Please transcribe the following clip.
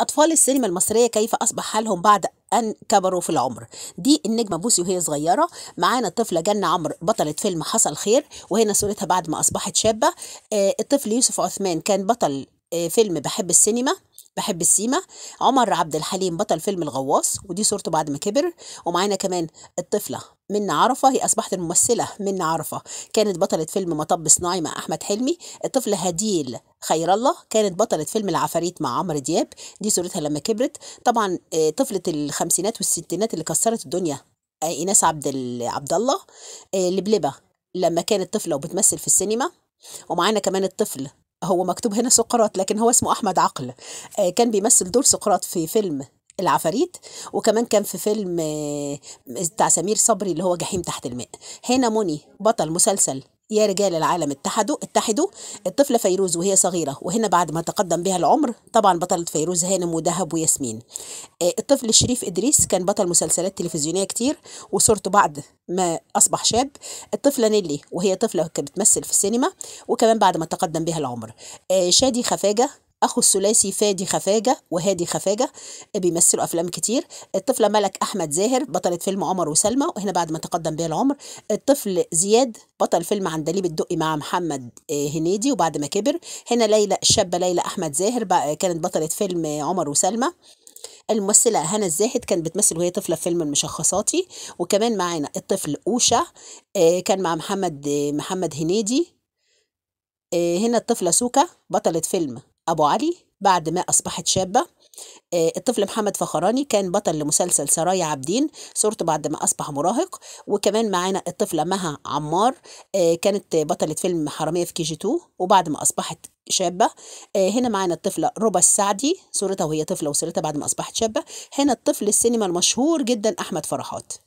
أطفال السينما المصرية كيف أصبح حالهم بعد أن كبروا في العمر دي النجمة بوسي وهي صغيرة معانا الطفلة جنة عمرو بطلة فيلم حصل خير وهنا صورتها بعد ما أصبحت شابة آه، الطفل يوسف عثمان كان بطل آه، فيلم بحب السينما بحب السيما عمر عبد الحليم بطل فيلم الغواص ودي صورته بعد ما كبر ومعانا كمان الطفله من عرفة هي أصبحت الممثلة من عرفة كانت بطلة فيلم مطب صناعي مع أحمد حلمي الطفله هديل خير الله كانت بطلة فيلم العفاريت مع عمرو دياب دي صورتها لما كبرت طبعا آه، طفلة الخمسينات والستينات اللي كسرت الدنيا آه، إيناس عبد عبد الله آه، لبلبة لما كانت طفلة وبتمثل في السينما ومعانا كمان الطفل هو مكتوب هنا سقراط لكن هو اسمه أحمد عقل آه، كان بيمثل دور سقراط في فيلم العفاريت وكمان كان في فيلم آه، بتاع سمير صبري اللي هو جحيم تحت الماء هنا موني بطل مسلسل يا رجال العالم اتحدوا اتحدوا الطفلة فيروز وهي صغيرة وهنا بعد ما تقدم بها العمر طبعا بطلة فيروز هانم ودهب وياسمين آه، الطفل الشريف إدريس كان بطل مسلسلات تلفزيونية كتير وصورته بعد ما أصبح شاب الطفلة نيلي وهي طفلة كانت بتمثل في السينما وكمان بعد ما تقدم بها العمر آه، شادي خفاجة أخو الثلاثي فادي خفاجة وهادي خفاجة بيمثلوا أفلام كتير الطفلة ملك أحمد زاهر بطلة فيلم عمر وسلمى وهنا بعد ما تقدم بها العمر الطفل زياد بطل فيلم عندليب الدقي مع محمد آه، هنيدي وبعد ما كبر هنا ليلى الشابة ليلى أحمد زاهر كانت بطلة فيلم عمر وسلمى الممثلة هنا الزاهد كانت بتمثل وهي طفلة في فيلم المشخصاتي وكمان معانا الطفل أوشا آه، كان مع محمد آه، محمد هنيدي هنا الطفلة سوكا بطلة فيلم أبو علي بعد ما أصبحت شابة آه، الطفل محمد فخراني كان بطل لمسلسل سرايا عابدين صورته بعد ما أصبح مراهق وكمان معانا الطفلة مها عمار آه، كانت بطلة فيلم حرامية في كي جي 2 وبعد ما أصبحت شابة آه، هنا معانا الطفلة ربا السعدي صورتها وهي طفلة وصورتها بعد ما أصبحت شابة هنا الطفل السينما المشهور جدا أحمد فرحات